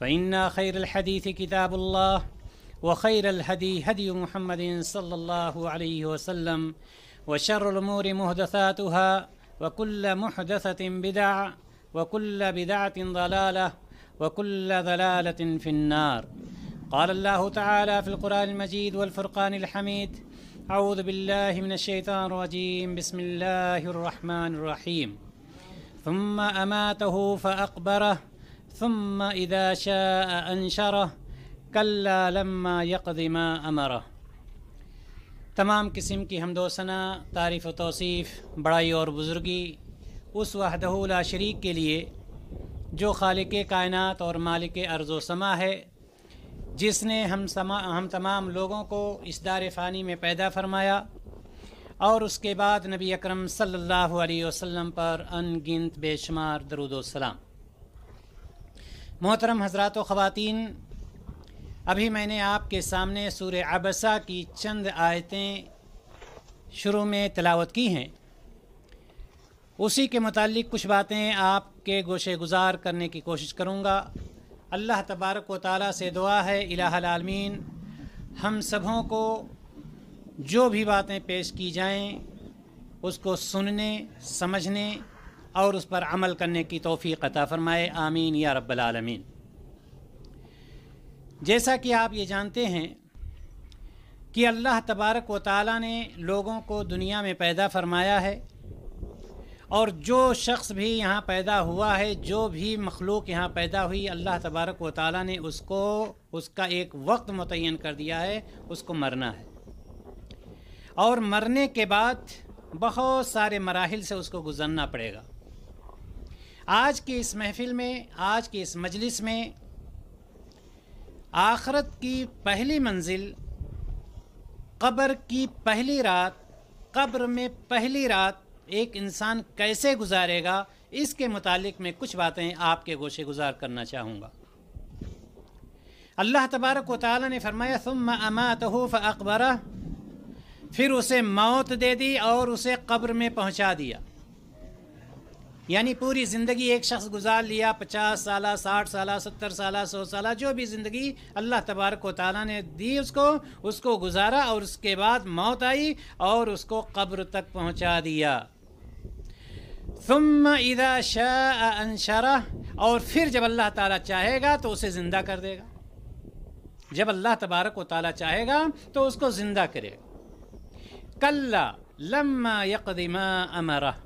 فإن خير الحديث كتاب الله وخير الهدي هدي محمد صلى الله عليه وسلم وشر الأمور مهدثاتها وكل محدثة بدع وكل بدعة ضلالة وكل ضلالة في النار قال الله تعالى في القرآن المجيد والفرقان الحميد أعوذ بالله من الشيطان الرجيم بسم الله الرحمن الرحيم ثم أماته فأقبره ثم إذا شاء أنشره कल्ला लम्मा यकदिमा अमर तमाम किस्म की हमदोसना तारीफ़ व तोसीफ़ बड़ाई और बुज़ुर्गी उस वहदहूला शरीक के लिए जो खालिक कायनात और मालिक अर्ज़ समा है जिसने हम समा हम तमाम लोगों को इस दार फ़ानी में पैदा फरमाया और उसके बाद नबी अकरम सल्लल्लाहु अलैहि वसल्लम पर अनगिनत बेशुमार दरुदोसलाम मोहतरम हजरात ख़वातीन अभी मैंने आपके सामने सूर अबसा की चंद आयतें शुरू में तलावत की हैं उसी के मतलब कुछ बातें आपके गोशे गुजार करने की कोशिश करूँगा अल्लाह तबारक व ताली से दुआ है इलामीन हम सबों को जो भी बातें पेश की जाएं उसको सुनने समझने और उस पर अमल करने की तोफ़ी अता फ़रमाए आमीन या रब्बालमीन जैसा कि आप ये जानते हैं कि अल्लाह तबारक व ताली ने लोगों को दुनिया में पैदा फ़रमाया है और जो शख्स भी यहाँ पैदा हुआ है जो भी मखलूक यहाँ पैदा हुई अल्लाह तबारक व ताली ने उसको उसका एक वक्त मुतन कर दिया है उसको मरना है और मरने के बाद बहुत सारे मराहल से उसको गुज़रना पड़ेगा आज की इस महफ़िल में आज की इस मजलिस में आखरत की पहली मंजिल कब्र की पहली रात कब्र में पहली रात एक इंसान कैसे गुजारेगा इसके मुतालिक मैं कुछ बातें आपके गोशे गुजार करना चाहूँगा अल्लाह तबारक वाली ने फरमाया तुम अमात फ़कबरा फिर उसे मौत दे दी और उसे कब्र में पहुँचा दिया यानी पूरी ज़िंदगी एक शख्स गुजार लिया पचास साल साठ साल सत्तर साल सौ साल जो भी ज़िंदगी अल्लाह तबारक ताली ने दी उसको उसको गुजारा और उसके बाद मौत आई और उसको कब्र तक पहुँचा दिया तुम इदा शाहरा और फिर जब अल्लाह ताला चाहेगा तो उसे ज़िंदा कर देगा जब अल्लाह तबारक व ताली चाहेगा तो उसको ज़िंदा करेगा कल्ला लम्मा यकदिमा अमरा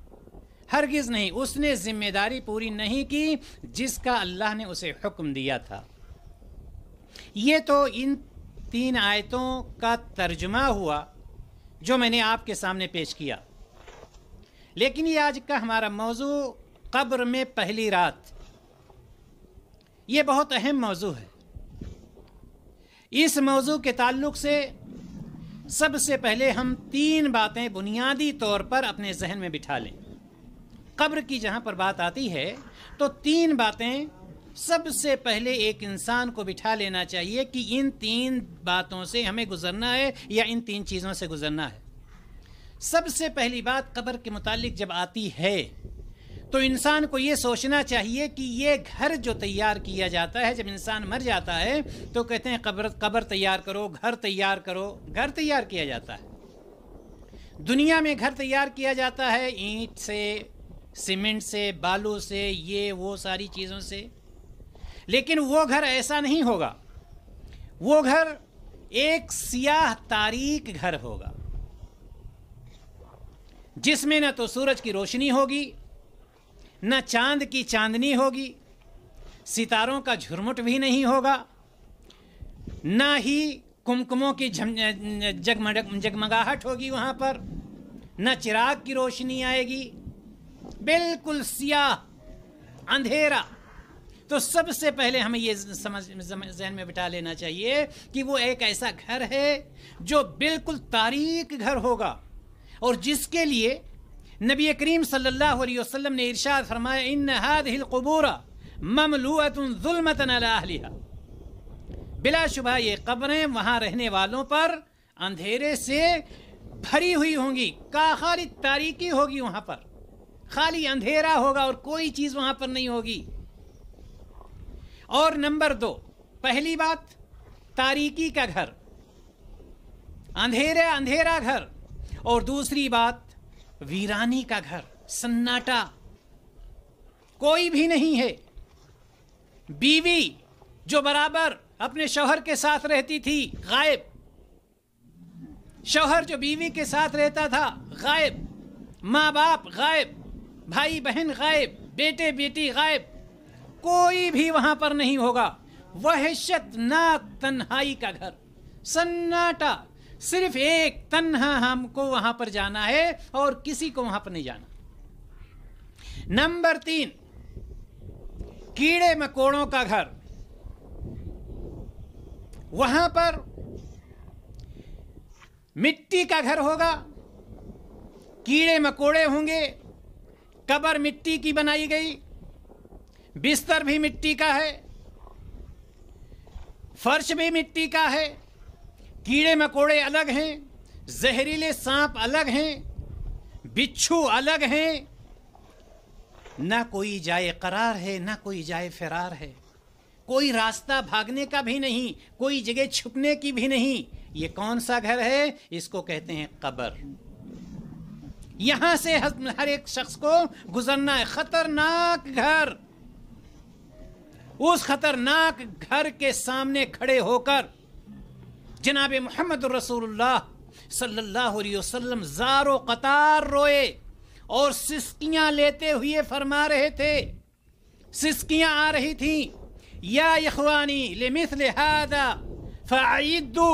हरगिज़ नहीं उसने ज़िम्मेदारी पूरी नहीं की जिसका अल्लाह ने उसे हुक्म दिया था ये तो इन तीन आयतों का तर्जमा हुआ जो मैंने आपके सामने पेश किया लेकिन ये आज का हमारा मौजू कब्र में पहली रात ये बहुत अहम मौजू है इस मौजू के ताल्लुक से सबसे पहले हम तीन बातें बुनियादी तौर पर अपने जहन में बिठा लें कब्र की जहाँ पर बात आती है तो तीन बातें सबसे पहले एक इंसान को बिठा लेना चाहिए कि इन तीन बातों से हमें गुजरना है या इन तीन चीज़ों से गुजरना है सबसे पहली बात कब्र के मुतालिक जब आती है तो इंसान को ये सोचना चाहिए कि ये घर जो तैयार किया जाता है जब इंसान मर जाता है तो कहते हैं कब्र कब्र तैयार करो घर तैयार करो घर तैयार किया जाता है दुनिया में घर तैयार किया जाता है ईंट से सीमेंट से बालू से ये वो सारी चीज़ों से लेकिन वो घर ऐसा नहीं होगा वो घर एक सियाह तारीख घर होगा जिसमें न तो सूरज की रोशनी होगी न चांद की चांदनी होगी सितारों का झुरमुट भी नहीं होगा ना ही कुमकुमों की जगमगाहट होगी वहाँ पर न चिराग की रोशनी आएगी बिल्कुल सियाह अंधेरा तो सबसे पहले हमें ये समझ जहन में बिठा लेना चाहिए कि वो एक ऐसा घर है जो बिल्कुल तारीक घर होगा और जिसके लिए नबी करीम सल्लल्लाहु अलैहि वसल्लम ने इरशाद फरमाया इन हादिलकबूरा ममलूतमतन बिला बिलाशुबा ये कब्रें वहाँ रहने वालों पर अंधेरे से भरी हुई होंगी काखारी तारीकी होगी वहाँ पर खाली अंधेरा होगा और कोई चीज वहां पर नहीं होगी और नंबर दो पहली बात तारीकी का घर अंधेरा अंधेरा घर और दूसरी बात वीरानी का घर सन्नाटा कोई भी नहीं है बीवी जो बराबर अपने शौहर के साथ रहती थी गायब शौहर जो बीवी के साथ रहता था गायब माँ बाप गायब भाई बहन गायब बेटे बेटी गायब कोई भी वहां पर नहीं होगा वहशतनाक तन्हाई का घर सन्नाटा सिर्फ एक तन्हा हमको वहां पर जाना है और किसी को वहां पर नहीं जाना नंबर तीन कीड़े मकोड़ों का घर वहां पर मिट्टी का घर होगा कीड़े मकोड़े होंगे कबर मिट्टी की बनाई गई बिस्तर भी मिट्टी का है फर्श भी मिट्टी का है कीड़े मकोड़े अलग हैं जहरीले सांप अलग हैं बिच्छू अलग हैं ना कोई जाए करार है ना कोई जाए फरार है कोई रास्ता भागने का भी नहीं कोई जगह छुपने की भी नहीं ये कौन सा घर है इसको कहते हैं कब्र यहां से हर एक शख्स को गुजरना है खतरनाक घर उस खतरनाक घर के सामने खड़े होकर जनाब मोहम्मद रसूलुल्लाह सल्लल्लाहु अलैहि वसल्लम जारो कतार रोए और सिस्कियां लेते हुए फरमा रहे थे सिस्कियां आ रही थी या यखवानी ले फ़ाइदू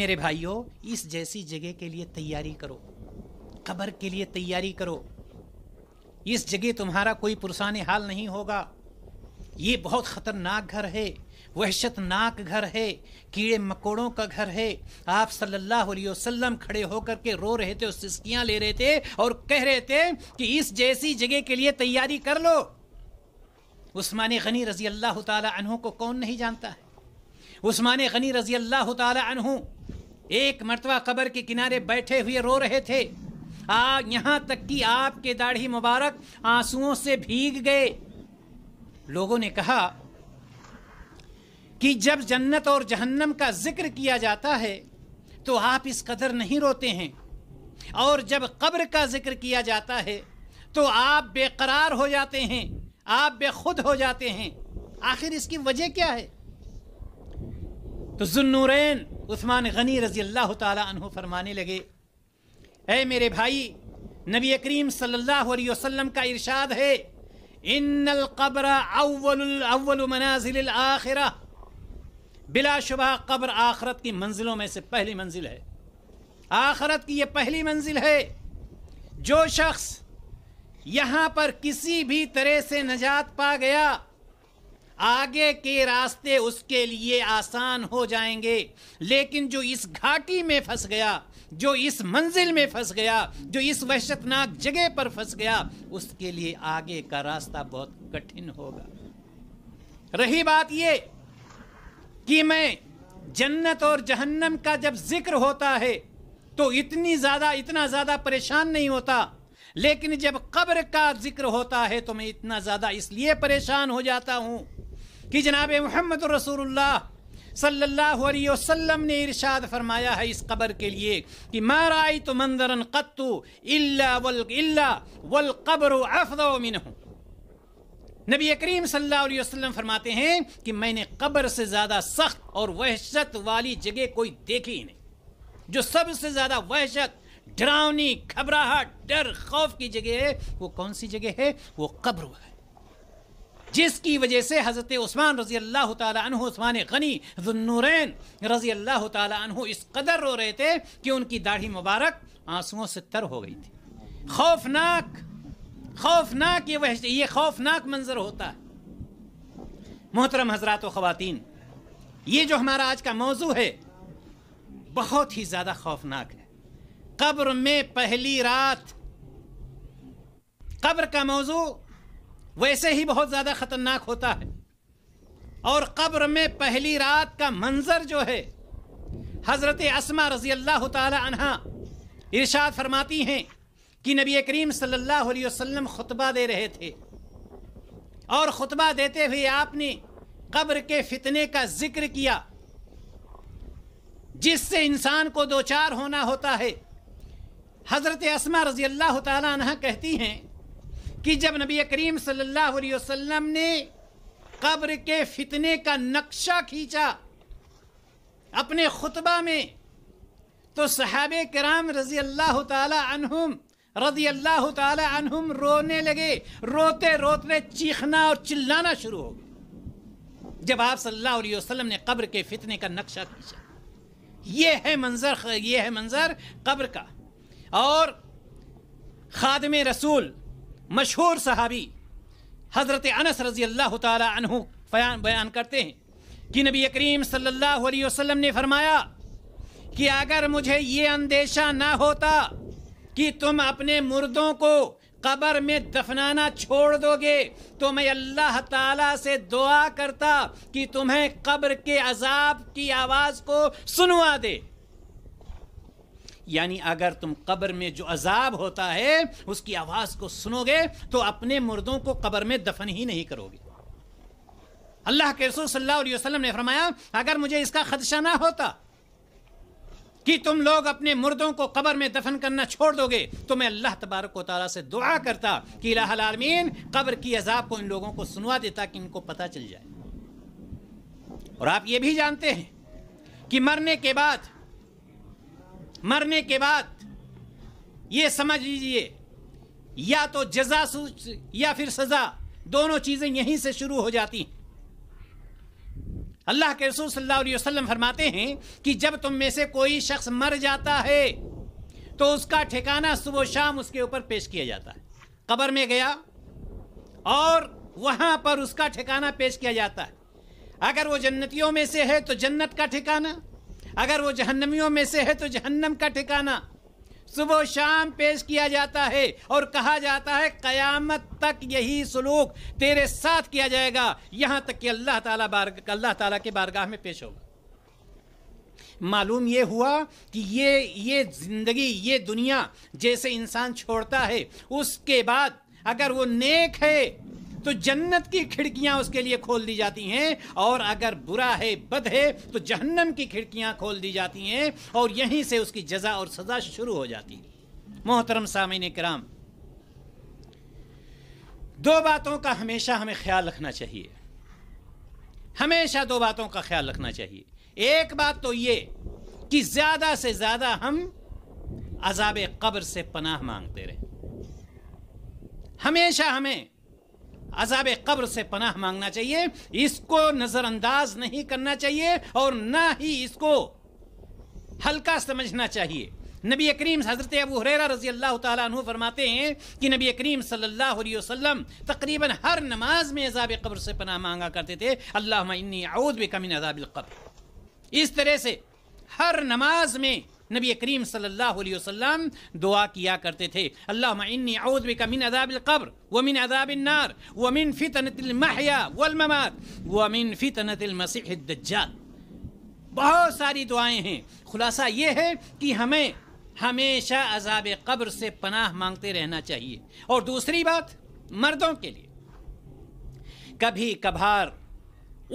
मेरे भाइयों इस जैसी जगह के लिए तैयारी करो कब्र के लिए तैयारी करो इस जगह तुम्हारा कोई पुरसान हाल नहीं होगा ये बहुत ख़तरनाक घर है वहशतनाक घर है कीड़े मकोड़ों का घर है आप सल्लल्लाहु अलैहि वसल्लम खड़े होकर के रो रहे थे और सिस्कियाँ ले रहे थे और कह रहे थे कि इस जैसी जगह के लिए तैयारी कर लो उस्मान गनी रजी अल्लाह तहों को कौन नहीं जानता है उस्मान गनी रजी अल्लाह तहों एक मरतबा कबर के किनारे बैठे हुए रो रहे थे आ यहाँ तक कि आपके दाढ़ी मुबारक आंसुओं से भीग गए लोगों ने कहा कि जब जन्नत और जहन्नम का जिक्र किया जाता है तो आप इस कदर नहीं रोते हैं और जब कब्र का जिक्र किया जाता है तो आप बेकरार हो जाते हैं आप बेखुद हो जाते हैं आखिर इसकी वजह क्या है तो जुन्नूरैन उस्मान गनी रजी अल्लाह तु फरमाने लगे ए मेरे भाई नबी करीम सल्लल्लाहु अलैहि वसल्लम का इरशाद है इन्नल कब्र अव्वल अव्वल मनाजिल आखिरा बिलाशुबा कब्र आखरत की मंजिलों में से पहली मंजिल है आखरत की यह पहली मंजिल है जो शख्स यहाँ पर किसी भी तरह से नजात पा गया आगे के रास्ते उसके लिए आसान हो जाएंगे लेकिन जो इस घाटी में फंस गया जो इस मंजिल में फंस गया जो इस वहशतनाक जगह पर फंस गया उसके लिए आगे का रास्ता बहुत कठिन होगा रही बात ये कि मैं जन्नत और जहन्नम का जब जिक्र होता है तो इतनी ज़्यादा इतना ज़्यादा परेशान नहीं होता लेकिन जब कब्र का जिक्र होता है तो मैं इतना ज़्यादा इसलिए परेशान हो जाता हूं कि जनाब मोहम्मद रसूलुल्लाह सल्लल्लाहु अलैहि वसल्लम ने इरशाद फरमाया है इस कबर के लिए कि माराई तो मंदरन कत्तु इल्ला वल कब्र अफदिन नबी करीम सल्लल्लाहु अलैहि वसल्लम फरमाते हैं कि मैंने कब्र से ज़्यादा सख्त और वहशत वाली जगह कोई देखी ही नहीं जो सबसे ज़्यादा वहशत डरावनी घबराहट डर खौफ की जगह है वो कौन सी जगह है वो कब्र है जिसकी वजह से हज़रत उस्मान रज़ी अल्लाह तह उस्मान गनी जुन्नूरैन रज़ी अल्लाह तह इस कदर रो रहे थे कि उनकी दाढ़ी मुबारक आंसुओं से तर हो गई थी खौफनाक खौफनाक ये वह ये खौफनाक मंजर होता है मोहतरम हजरात व ख़वातीन ये जो हमारा आज का मौजू है बहुत ही ज़्यादा खौफनाक है कब्र में पहली रात कब्र का मौजू वैसे ही बहुत ज़्यादा ख़तरनाक होता है और कब्र में पहली रात का मंज़र जो है हज़रत असमा रज़ी अल्लाह तहा इर्शाद फरमाती हैं कि नबी करीम सल्लल्लाहु अलैहि वसल्लम खुतबा दे रहे थे और ख़ुतबा देते हुए आपने कब्र के फितने का ज़िक्र किया जिससे इंसान को दो चार होना होता है हज़रत असमा रज़ी अल्लाह तहा कहती हैं कि जब नबी करीम सल्लल्लाहु अलैहि वसल्लम ने कब्र के फितने का नक्शा खींचा अपने खुतबा में तो सहाब कराम रजी अल्लाह तुम रजी अल्लाह तुम रोने लगे रोते रोते चीखना और चिल्लाना शुरू हो गया जब आप सल्लल्लाहु अलैहि वसल्लम ने कब्र के फितने का नक्शा खींचा ये है मंजर ये है मंजर कब्र का और खादम रसूल मशहूर सहाबी हज़रत अनस रजी अल्लाह तु बयान बयान करते हैं कि नबी करीम सल्लल्लाहु अलैहि वसल्लम ने फरमाया कि अगर मुझे ये अंदेशा ना होता कि तुम अपने मुर्दों को कब्र में दफनाना छोड़ दोगे तो मैं अल्लाह ताला से दुआ करता कि तुम्हें कब्र के अजाब की आवाज़ को सुनवा दे यानी अगर तुम कब्र में जो अजाब होता है उसकी आवाज़ को सुनोगे तो अपने मुर्दों को कब्र में दफन ही नहीं करोगे अल्लाह के रसूल सल्लल्लाहु अलैहि वसल्लम ने फरमाया अगर मुझे इसका खदशा ना होता कि तुम लोग अपने मुर्दों को कब्र में दफन करना छोड़ दोगे तो मैं अल्लाह तबारक ताली से दुआ करता कि आलमीन कब्र की अजाब को इन लोगों को सुनवा देता कि इनको पता चल जाए और आप ये भी जानते हैं कि मरने के बाद मरने के बाद ये समझ लीजिए या तो जजा सूच या फिर सजा दोनों चीजें यहीं से शुरू हो जाती हैं अल्लाह के रसूल सल्लल्लाहु अलैहि वसल्लम फरमाते हैं कि जब तुम में से कोई शख्स मर जाता है तो उसका ठिकाना सुबह शाम उसके ऊपर पेश किया जाता है कबर में गया और वहाँ पर उसका ठिकाना पेश किया जाता है अगर वो जन्नतियों में से है तो जन्नत का ठिकाना अगर वो जहन्नमियों में से है तो जहन्नम का ठिकाना सुबह शाम पेश किया जाता है और कहा जाता है कयामत तक यही सलूक तेरे साथ किया जाएगा यहाँ तक कि अल्लाह ताला बार अल्लाह ताला के बारगाह में पेश होगा मालूम ये हुआ कि ये ये ज़िंदगी ये दुनिया जैसे इंसान छोड़ता है उसके बाद अगर वो नेक है तो जन्नत की खिड़कियां उसके लिए खोल दी जाती हैं और अगर बुरा है बद है तो जहन्नम की खिड़कियां खोल दी जाती हैं और यहीं से उसकी जजा और सजा शुरू हो जाती है मोहतरम सामिन कराम दो बातों का हमेशा हमें ख्याल रखना चाहिए हमेशा दो बातों का ख्याल रखना चाहिए एक बात तो ये कि ज़्यादा से ज़्यादा हम अजाब कब्र से पनाह मांगते रहे हमेशा हमें अजाब कब्र से पनाह मांगना चाहिए इसको नज़रअंदाज नहीं करना चाहिए और ना ही इसको हल्का समझना चाहिए नबी करीम हज़रत अबू हुररा रज़ी अल्लाह तु फरमाते हैं कि नबी करीम सल्लल्लाहु अलैहि वसल्लम तकरीबन हर नमाज में अजाब कब्र से पनाह मांगा करते थे अल्लाह इन्नी आउद बेकमिन अजाबिल कब्र इस तरह से हर नमाज में नबी करीम सल्लल्लाहु अलैहि वसल्लम दुआ किया करते थे अल्लाह इन्नी वमिन अदाब वमिन फितनतिल वमिन बहुत सारी दुआएं हैं खुलासा ये है कि हमें हमेशा अजाब कब्र से पनाह मांगते रहना चाहिए और दूसरी बात मर्दों के लिए कभी कभार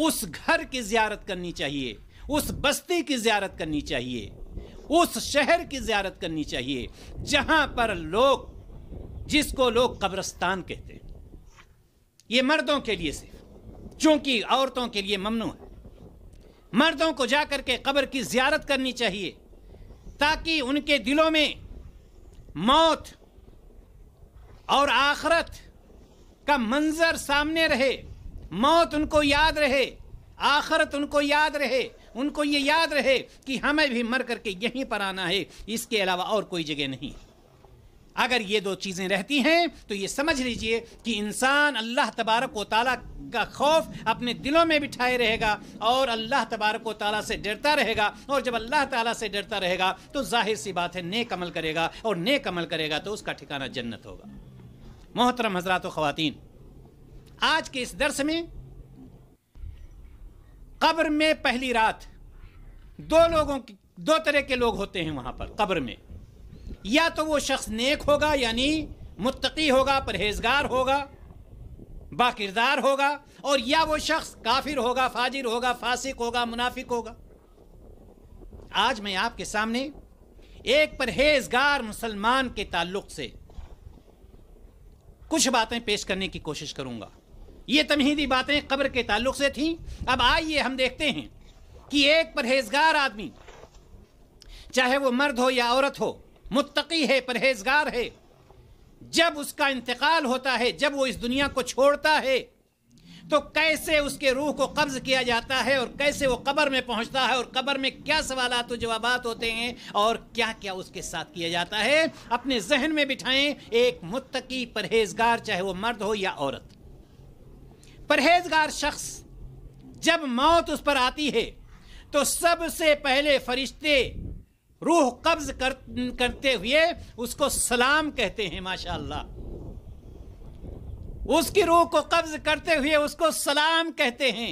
उस घर की ज्यारत करनी चाहिए उस बस्ती की ज्यारत करनी चाहिए उस शहर की ज्यारत करनी चाहिए जहां पर लोग जिसको लोग कब्रस्तान कहते हैं ये मर्दों के लिए सिर्फ चूंकि औरतों के लिए ममनू है मर्दों को जाकर के कब्र की ज्यारत करनी चाहिए ताकि उनके दिलों में मौत और आखरत का मंजर सामने रहे मौत उनको याद रहे आखरत उनको याद रहे उनको ये याद रहे कि हमें भी मर करके यहीं पर आना है इसके अलावा और कोई जगह नहीं अगर ये दो चीज़ें रहती हैं तो ये समझ लीजिए कि इंसान अल्लाह तबारक व ताली का खौफ अपने दिलों में बिठाए रहेगा और अल्लाह तबारक व ताली से डरता रहेगा और जब अल्लाह ताला से डरता रहेगा तो जाहिर सी बात है नेक अमल करेगा और नेक अमल करेगा तो उसका ठिकाना जन्नत होगा मोहतरम हजरात ख़वातीन आज के इस दर्स में कब्र में पहली रात दो लोगों की दो तरह के लोग होते हैं वहाँ पर कब्र में या तो वो शख्स नेक होगा यानी मुत्तकी होगा परहेजगार होगा बाकिरदार होगा और या वो शख्स काफिर होगा फाजिर होगा फासिक होगा मुनाफिक होगा आज मैं आपके सामने एक परहेजगार मुसलमान के ताल्लुक से कुछ बातें पेश करने की कोशिश करूंगा ये तमहीदी बातें कब्र के ताल्लुक से थीं अब आइए हम देखते हैं कि एक परहेजगार आदमी चाहे वो मर्द हो या औरत हो मुत्तकी है परहेजगार है जब उसका इंतकाल होता है जब वो इस दुनिया को छोड़ता है तो कैसे उसके रूह को कब्ज किया जाता है और कैसे वो कब्र में पहुंचता है और कब्र में क्या सवाल तो जवाब होते हैं और क्या क्या उसके साथ किया जाता है अपने जहन में बिठाएं एक मुत्तकी परहेजगार चाहे वो मर्द हो या औरत परहेजगार शख्स जब मौत उस पर आती है तो सबसे पहले फरिश्ते रूह कब्ज कर, करते हुए उसको सलाम कहते हैं माशाल्लाह उसकी रूह को कब्ज करते हुए उसको सलाम कहते हैं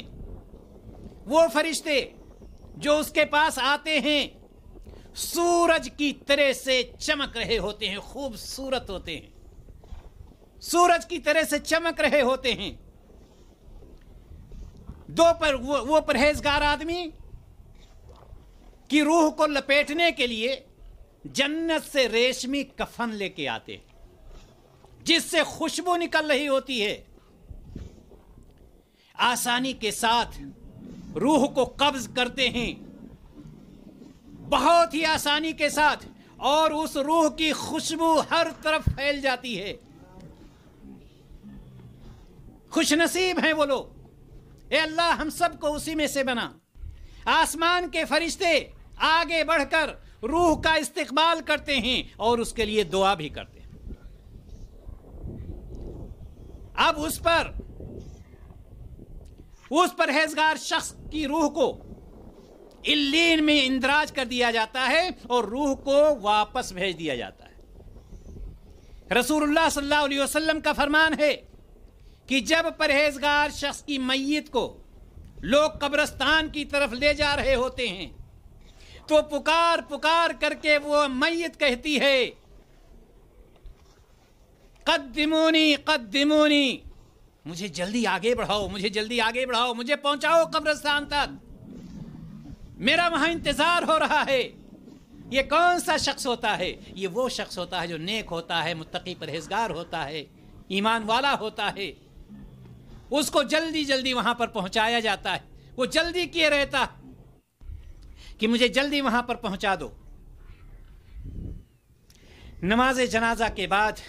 वो फरिश्ते जो उसके पास आते हैं सूरज की तरह से चमक रहे होते हैं खूबसूरत होते हैं सूरज की तरह से चमक रहे होते हैं दो पर वो, वो परहेजगार आदमी की रूह को लपेटने के लिए जन्नत से रेशमी कफन लेके आते जिससे खुशबू निकल रही होती है आसानी के साथ रूह को कब्ज करते हैं बहुत ही आसानी के साथ और उस रूह की खुशबू हर तरफ फैल जाती है खुशनसीब हैं वो लोग ए अल्लाह हम सबको उसी में से बना आसमान के फरिश्ते आगे बढ़कर रूह का इस्तेमाल करते हैं और उसके लिए दुआ भी करते हैं अब उस पर उस परहेजगार शख्स की रूह को इल्लीन में इंदराज कर दिया जाता है और रूह को वापस भेज दिया जाता है रसूलुल्लाह सल्लल्लाहु अलैहि वसल्लम का फरमान है कि जब परहेजगार शख्स की मैत को लोग कब्रस्तान की तरफ ले जा रहे होते हैं तो पुकार पुकार करके वो मैत कहती है कदमोनी कदमोनी मुझे जल्दी आगे बढ़ाओ मुझे जल्दी आगे बढ़ाओ मुझे पहुंचाओ कब्रस्तान तक मेरा वहां इंतजार हो रहा है ये कौन सा शख्स होता है ये वो शख्स होता है जो नेक होता है मुत्तकी परहेजगार होता है ईमान वाला होता है उसको जल्दी जल्दी वहां पर पहुंचाया जाता है वो जल्दी किए रहता कि मुझे जल्दी वहां पर पहुंचा दो नमाज जनाजा के बाद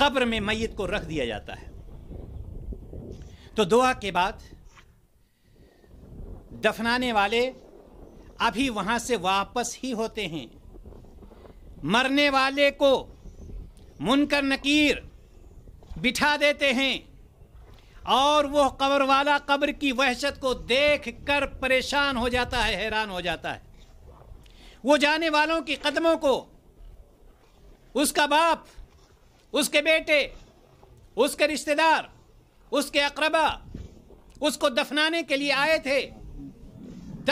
कब्र में मैत को रख दिया जाता है तो दुआ के बाद दफनाने वाले अभी वहां से वापस ही होते हैं मरने वाले को मुनकर नकीर बिठा देते हैं और वह कबर वाला कब्र की वहशत को देख कर परेशान हो जाता है हैरान हो जाता है वो जाने वालों के कदमों को उसका बाप उसके बेटे उसके रिश्तेदार उसके अकरबा उसको दफनाने के लिए आए थे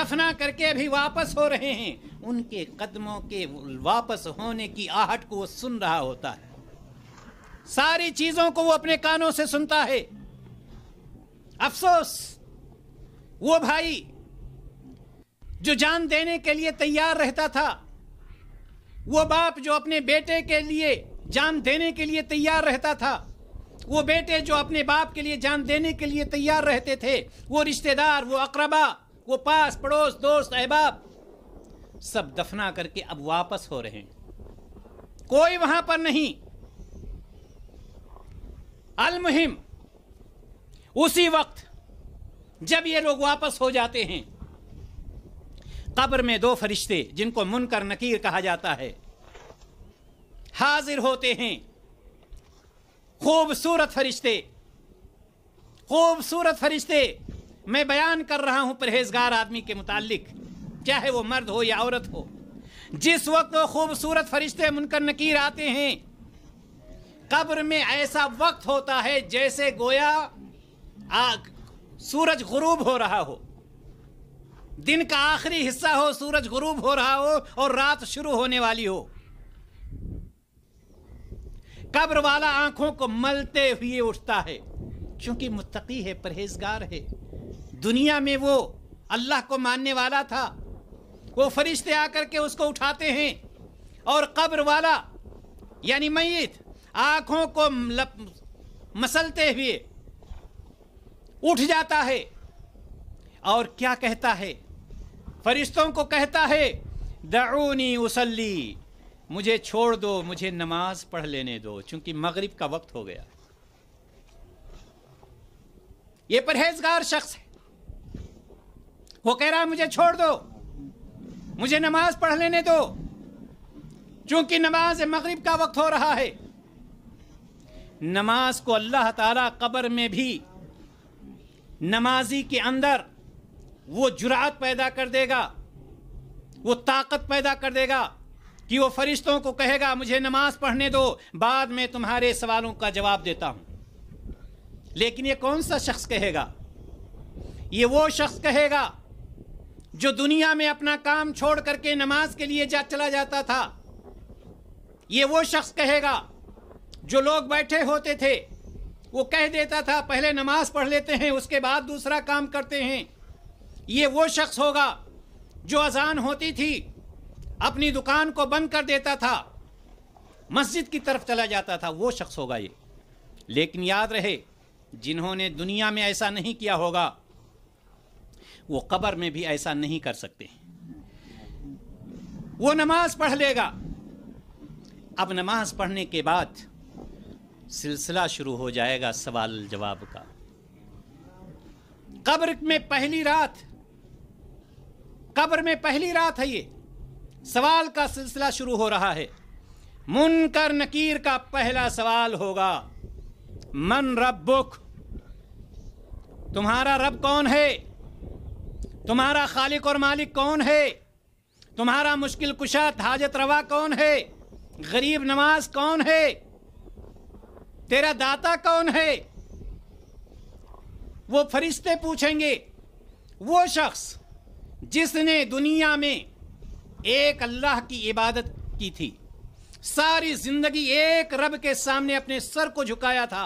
दफना करके अभी वापस हो रहे हैं उनके कदमों के वापस होने की आहट को वो सुन रहा होता है सारी चीज़ों को वो अपने कानों से सुनता है अफसोस वो भाई जो जान देने के लिए तैयार रहता था वो बाप जो अपने बेटे के लिए जान देने के लिए तैयार रहता था वो बेटे जो अपने बाप के लिए जान देने के लिए तैयार रहते थे वो रिश्तेदार वो अकरबा वो पास पड़ोस दोस्त अहबाब सब दफना करके अब वापस हो रहे हैं कोई वहां पर नहीं अलमुहिम उसी वक्त जब ये लोग वापस हो जाते हैं कब्र में दो फरिश्ते जिनको मुनकर नकीर कहा जाता है हाजिर होते हैं खूबसूरत फरिश्ते खूबसूरत फरिश्ते मैं बयान कर रहा हूं परहेजगार आदमी के मुतालिक चाहे वो मर्द हो या औरत हो जिस वक्त वो खूबसूरत फरिश्ते मुनकर नकीर आते हैं कब्र में ऐसा वक्त होता है जैसे गोया आग सूरज गुरूब हो रहा हो दिन का आखिरी हिस्सा हो सूरज गुरूब हो रहा हो और रात शुरू होने वाली हो कब्र वाला आंखों को मलते हुए उठता है क्योंकि मुत्तकी है परहेजगार है दुनिया में वो अल्लाह को मानने वाला था वो फरिश्ते आकर के उसको उठाते हैं और कब्र वाला यानी मैत आंखों को मसलते हुए उठ जाता है और क्या कहता है फरिश्तों को कहता है दऊनी उसली मुझे छोड़ दो मुझे नमाज पढ़ लेने दो चूंकि मगरिब का वक्त हो गया ये परहेजगार शख्स है वो कह रहा है मुझे छोड़ दो मुझे नमाज पढ़ लेने दो चूंकि नमाज मगरिब का वक्त हो रहा है नमाज को अल्लाह ताला कब्र में भी नमाजी के अंदर वो जुरात पैदा कर देगा वो ताकत पैदा कर देगा कि वो फरिश्तों को कहेगा मुझे नमाज पढ़ने दो बाद में तुम्हारे सवालों का जवाब देता हूं लेकिन ये कौन सा शख्स कहेगा ये वो शख्स कहेगा जो दुनिया में अपना काम छोड़ करके नमाज के लिए जा चला जाता था ये वो शख्स कहेगा जो लोग बैठे होते थे वो कह देता था पहले नमाज पढ़ लेते हैं उसके बाद दूसरा काम करते हैं ये वो शख्स होगा जो अजान होती थी अपनी दुकान को बंद कर देता था मस्जिद की तरफ चला जाता था वो शख्स होगा ये लेकिन याद रहे जिन्होंने दुनिया में ऐसा नहीं किया होगा वो कब्र में भी ऐसा नहीं कर सकते वो नमाज पढ़ लेगा अब नमाज पढ़ने के बाद सिलसिला शुरू हो जाएगा सवाल जवाब का कब्र में पहली रात कब्र में पहली रात है ये सवाल का सिलसिला शुरू हो रहा है मुनकर नकीर का पहला सवाल होगा मन रब बुक तुम्हारा रब कौन है तुम्हारा खालिक और मालिक कौन है तुम्हारा मुश्किल कुशा हाजत रवा कौन है गरीब नमाज कौन है तेरा दाता कौन है वो फरिश्ते पूछेंगे वो शख्स जिसने दुनिया में एक अल्लाह की इबादत की थी सारी जिंदगी एक रब के सामने अपने सर को झुकाया था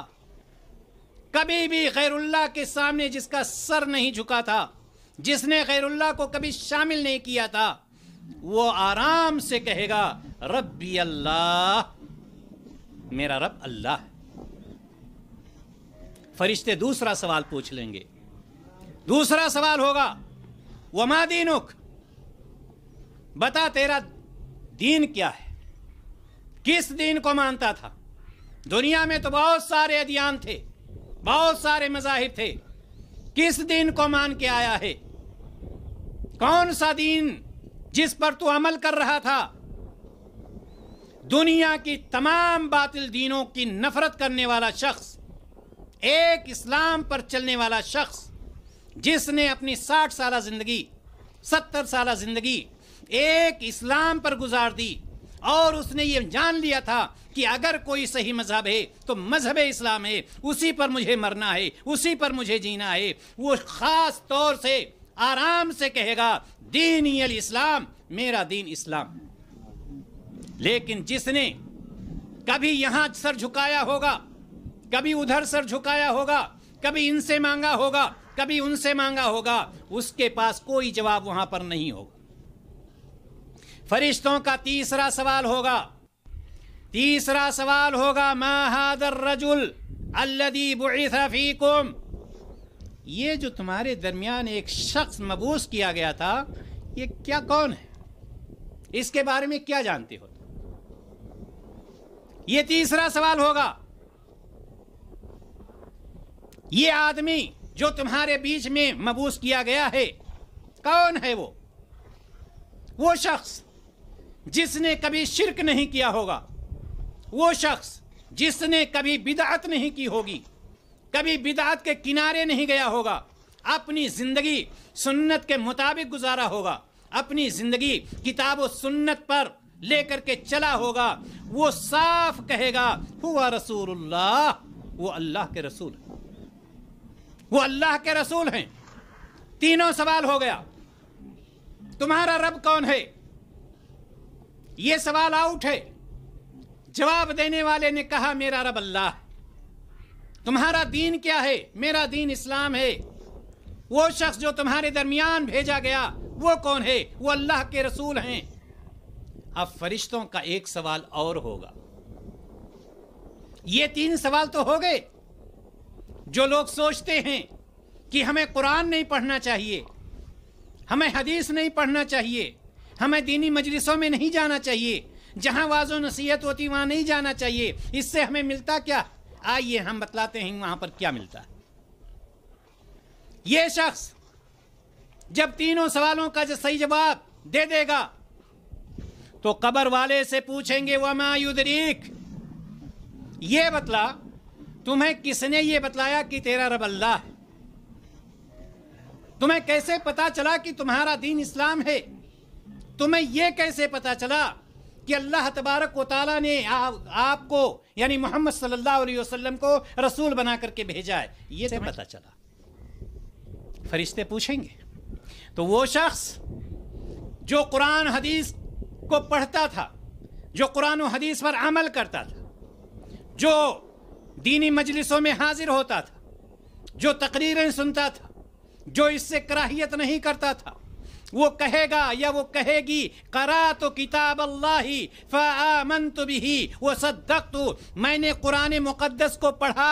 कभी भी गैरुल्लाह के सामने जिसका सर नहीं झुका था जिसने गैरुल्लाह को कभी शामिल नहीं किया था वो आराम से कहेगा रब्बी अल्लाह मेरा रब अल्लाह फरिश्ते दूसरा सवाल पूछ लेंगे दूसरा सवाल होगा वमा दीनुक बता तेरा दीन क्या है किस दीन को मानता था दुनिया में तो बहुत सारे अदियान थे बहुत सारे मजाहिब थे किस दीन को मान के आया है कौन सा दीन जिस पर तू अमल कर रहा था दुनिया की तमाम बातिल दीनों की नफरत करने वाला शख्स एक इस्लाम पर चलने वाला शख्स जिसने अपनी साठ साल ज़िंदगी सत्तर साल ज़िंदगी एक इस्लाम पर गुजार दी और उसने ये जान लिया था कि अगर कोई सही मजहब है तो मजहब इस्लाम है उसी पर मुझे मरना है उसी पर मुझे जीना है वो ख़ास तौर से आराम से कहेगा दीन यल इस्लाम मेरा दीन इस्लाम लेकिन जिसने कभी यहां सर झुकाया होगा कभी उधर सर झुकाया होगा कभी इनसे मांगा होगा कभी उनसे मांगा होगा उसके पास कोई जवाब वहां पर नहीं होगा फरिश्तों का तीसरा सवाल होगा तीसरा सवाल होगा माहादर रजुल अल्लदी बुफीकुम ये जो तुम्हारे दरमियान एक शख्स मबूस किया गया था ये क्या कौन है इसके बारे में क्या जानते हो ये तीसरा सवाल होगा ये आदमी जो तुम्हारे बीच में मबूस किया गया है कौन है वो वो शख्स जिसने कभी शिरक नहीं किया होगा वो शख्स जिसने कभी बिदात नहीं की होगी कभी बिदात के किनारे नहीं गया होगा अपनी ज़िंदगी सुन्नत के मुताबिक गुजारा होगा अपनी ज़िंदगी किताब सुन्नत पर लेकर के चला होगा वो साफ कहेगा हुआ रसूल वो अल्लाह के रसूल है वो अल्लाह के रसूल हैं तीनों सवाल हो गया तुम्हारा रब कौन है ये सवाल आउट है जवाब देने वाले ने कहा मेरा रब अल्लाह तुम्हारा दीन क्या है मेरा दीन इस्लाम है वो शख्स जो तुम्हारे दरमियान भेजा गया वो कौन है वो अल्लाह के रसूल हैं अब फरिश्तों का एक सवाल और होगा ये तीन सवाल तो हो गए जो लोग सोचते हैं कि हमें कुरान नहीं पढ़ना चाहिए हमें हदीस नहीं पढ़ना चाहिए हमें दीनी मजलिसों में नहीं जाना चाहिए जहाँ वाजो नसीहत होती वहाँ नहीं जाना चाहिए इससे हमें मिलता क्या आइए हम बतलाते हैं वहाँ पर क्या मिलता है ये शख्स जब तीनों सवालों का जो सही जवाब दे देगा तो कबर वाले से पूछेंगे वह युदरीक ये बतला तुम्हें किसने ये बतलाया कि तेरा रब अल्लाह है तुम्हें कैसे पता चला कि तुम्हारा दीन इस्लाम है तुम्हें यह कैसे पता चला कि अल्लाह तबारक व ताली ने आ, आपको यानी मोहम्मद सल्लल्लाहु अलैहि वसल्लम को रसूल बना करके भेजा है ये तो पता चला फरिश्ते पूछेंगे तो वो शख्स जो कुरान हदीस को पढ़ता था जो कुरान हदीस पर अमल करता था जो दीनी मजलिसों में हाजिर होता था जो तकरीरें सुनता था जो इससे कराहियत नहीं करता था वो कहेगा या वो कहेगी करा तो किताब अल्लाह फन तो भी वो सदक तो मैंने कुरान मुक़दस को पढ़ा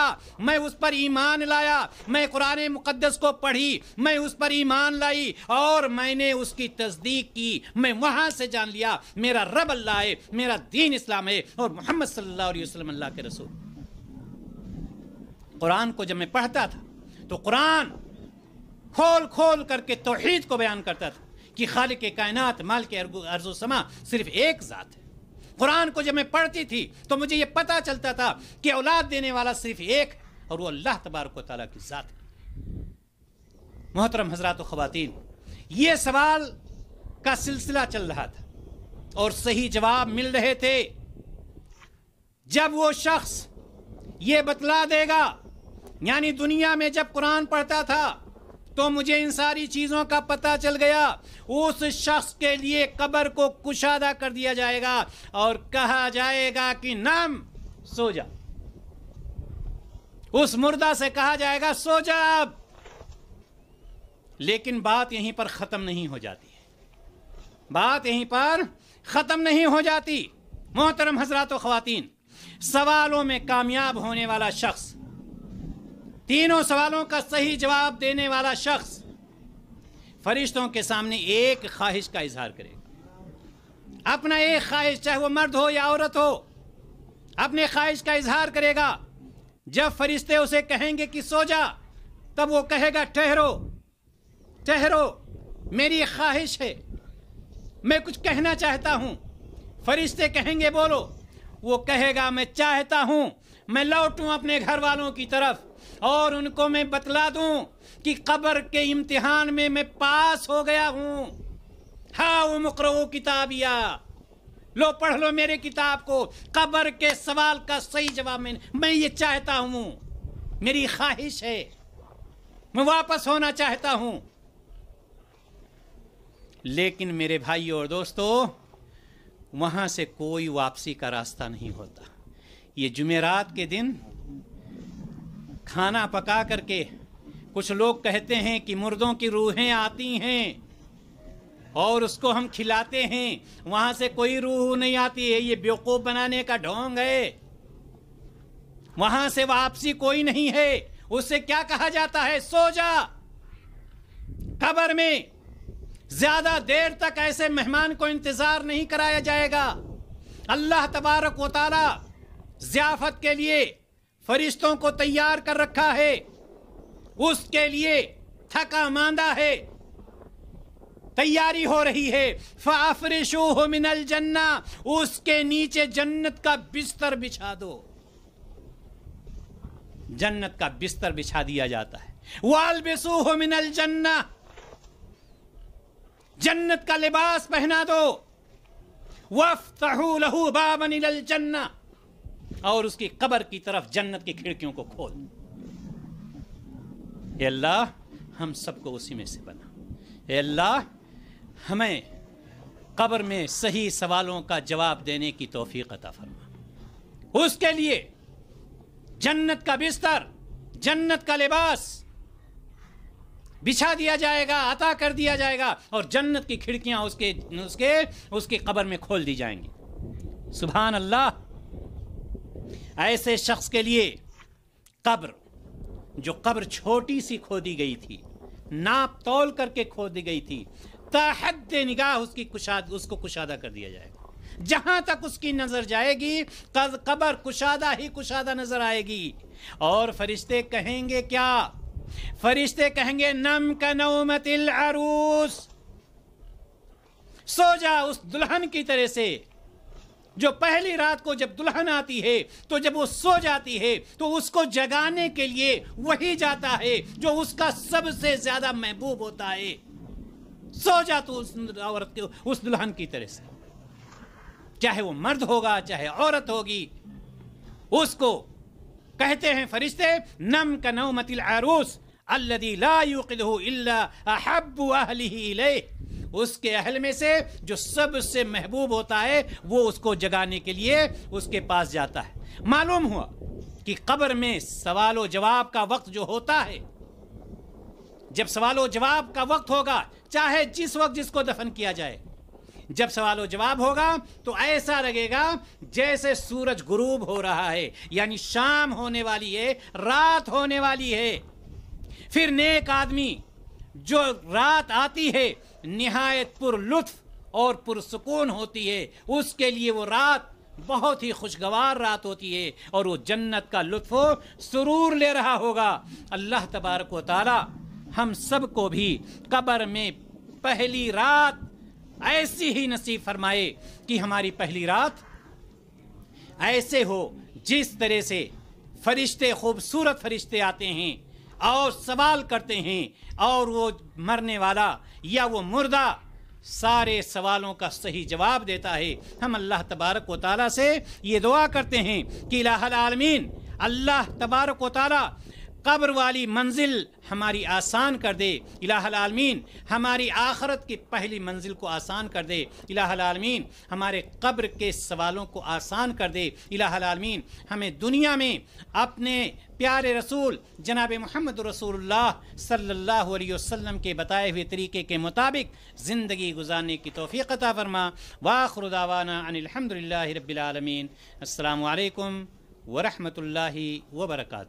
मैं उस पर ईमान लाया मैं कुरान मुक़दस को पढ़ी मैं उस पर ईमान लाई और मैंने उसकी तस्दीक की मैं वहाँ से जान लिया मेरा रब अल्लाह है मेरा दीन इस्लाम है और मोहम्मद सल्ला वसलम अल्लाह के रसूल कुरान को जब मैं पढ़ता था तो कुरान खोल खोल करके तोहहीद को बयान करता था कि खाल के कायनात माल के अर्जो समा सिर्फ एक ज़ात है कुरान को जब मैं पढ़ती थी तो मुझे यह पता चलता था कि औलाद देने वाला सिर्फ एक और वो अल्लाह तबारक ताली की ज़ात है मोहतरम हजरात ख़वान ये सवाल का सिलसिला चल रहा था और सही जवाब मिल रहे थे जब वो शख्स ये बतला देगा यानी दुनिया में जब कुरान पढ़ता था तो मुझे इन सारी चीज़ों का पता चल गया उस शख्स के लिए कब्र को कुशादा कर दिया जाएगा और कहा जाएगा कि नाम सो जा उस मुर्दा से कहा जाएगा सो जा अब लेकिन बात यहीं पर ख़त्म नहीं हो जाती है बात यहीं पर ख़त्म नहीं हो जाती मोहतरम हजरात ख़वातीन सवालों में कामयाब होने वाला शख्स तीनों सवालों का सही जवाब देने वाला शख्स फरिश्तों के सामने एक ख्वाहिश का इजहार करेगा अपना एक ख्वाहिश चाहे वो मर्द हो या औरत हो अपने ख्वाहिश का इजहार करेगा जब फरिश्ते उसे कहेंगे कि सो जा तब वो कहेगा ठहरो ठहरो मेरी ख्वाहिश है मैं कुछ कहना चाहता हूँ फरिश्ते कहेंगे बोलो वो कहेगा मैं चाहता हूँ मैं लौटूं अपने घर वालों की तरफ और उनको मैं बतला दू कि कब्र के इम्तिहान में मैं पास हो गया हूं हा मुकर किताबिया लो पढ़ लो मेरे किताब को कब्र के सवाल का सही जवाब मैं मैं ये चाहता हूं मेरी ख्वाहिश है मैं वापस होना चाहता हूं लेकिन मेरे भाई और दोस्तों वहां से कोई वापसी का रास्ता नहीं होता ये जुमेरात के दिन खाना पका करके कुछ लोग कहते हैं कि मुर्दों की रूहें आती हैं और उसको हम खिलाते हैं वहां से कोई रूह नहीं आती है ये बेवकूफ बनाने का ढोंग है वहां से वापसी कोई नहीं है उससे क्या कहा जाता है सो जा कबर में ज्यादा देर तक ऐसे मेहमान को इंतजार नहीं कराया जाएगा अल्लाह तबारक वाली जियाफत के लिए फरिश्तों को तैयार कर रखा है उसके लिए थका मांदा है तैयारी हो रही है हो मिनल जन्ना उसके नीचे जन्नत का बिस्तर बिछा दो जन्नत का बिस्तर बिछा दिया जाता है वाल हो मिनल जन्ना जन्नत का लिबास पहना दो वफ तहू लहू बाबन जन्ना और उसकी कब्र की तरफ जन्नत की खिड़कियों को खोल अल्लाह हम सबको उसी में से बना अल्लाह हमें कब्र में सही सवालों का जवाब देने की तोफ़ी अता फरमा उसके लिए जन्नत का बिस्तर जन्नत का लिबास बिछा दिया जाएगा अता कर दिया जाएगा और जन्नत की खिड़कियां उसके उसके उसकी कब्र में खोल दी जाएंगी सुबहान अल्लाह ऐसे शख्स के लिए कब्र जो कब्र छोटी सी खोदी गई थी नाप तोल करके खोदी गई थी तहद निगाह उसकी कुशाद उसको कुशादा कर दिया जाएगा जहां तक उसकी नज़र जाएगी कबर कुशादा ही कुशादा नज़र आएगी और फरिश्ते कहेंगे क्या फरिश्ते कहेंगे नम का नौमतिल अरूस सो जा उस दुल्हन की तरह से जो पहली रात को जब दुल्हन आती है तो जब वो सो जाती है तो उसको जगाने के लिए वही जाता है जो उसका सबसे ज्यादा महबूब होता है सो जा तू उस औरत के उस दुल्हन की तरह से चाहे वो मर्द होगा चाहे औरत होगी उसको कहते हैं फरिश्ते नम कनौ मतिल आरूस अल्लदी ला इल्ला अहब्बु अहलिही इलैह उसके अहल में से जो सबसे महबूब होता है वो उसको जगाने के लिए उसके पास जाता है मालूम हुआ कि कब्र में सवाल जवाब का वक्त जो होता है जब सवाल जवाब का वक्त होगा चाहे जिस वक्त जिसको दफन किया जाए जब सवाल जवाब होगा तो ऐसा लगेगा जैसे सूरज गुरूब हो रहा है यानी शाम होने वाली है रात होने वाली है फिर नेक आदमी जो रात आती है नहायत पुरलुत्फ और पुरसकून होती है उसके लिए वो रात बहुत ही खुशगवार रात होती है और वो जन्नत का लुत्फ सुरूर ले रहा होगा अल्लाह तबारक ताला हम सब को भी कब्र में पहली रात ऐसी ही नसीब फरमाए कि हमारी पहली रात ऐसे हो जिस तरह से फरिश्ते खूबसूरत फरिश्ते आते हैं और सवाल करते हैं और वो मरने वाला या वो मुर्दा सारे सवालों का सही जवाब देता है हम अल्लाह तबारक व ताली से ये दुआ करते हैं कि आलमीन अल्लाह तबारक व ताली कब्र वाली मंजिल हमारी आसान कर दे इलामीन हमारी आखरत की पहली मंजिल को आसान कर दे इलामीन हमारे कब्र के सवालों को आसान कर दे इलामीन हमें दुनिया में अपने प्यारे रसूल जनाब मोहम्मद रसूलुल्लाह सल्लल्लाहु अलैहि वसल्लम के बताए हुए तरीके के मुताबिक ज़िंदगी गुजारने की तोफ़ी अता फरमा वाखरुदावाना अनिलहमदिल्ला रबालमीन अल्लाम वरहमल वर्का